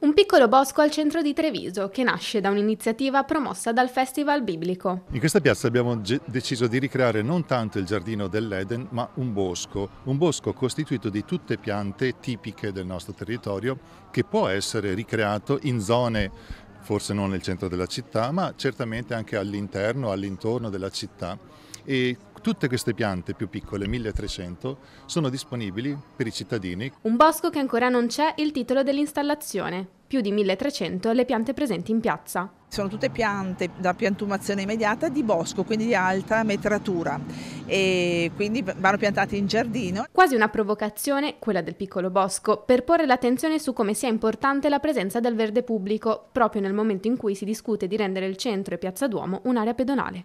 un piccolo bosco al centro di Treviso che nasce da un'iniziativa promossa dal Festival Biblico. In questa piazza abbiamo deciso di ricreare non tanto il giardino dell'Eden, ma un bosco, un bosco costituito di tutte piante tipiche del nostro territorio che può essere ricreato in zone forse non nel centro della città, ma certamente anche all'interno, all'intorno della città e Tutte queste piante più piccole, 1300, sono disponibili per i cittadini. Un bosco che ancora non c'è il titolo dell'installazione. Più di 1300 le piante presenti in piazza. Sono tutte piante da piantumazione immediata di bosco, quindi di alta metratura e quindi vanno piantate in giardino. Quasi una provocazione, quella del piccolo bosco, per porre l'attenzione su come sia importante la presenza del verde pubblico, proprio nel momento in cui si discute di rendere il centro e Piazza Duomo un'area pedonale.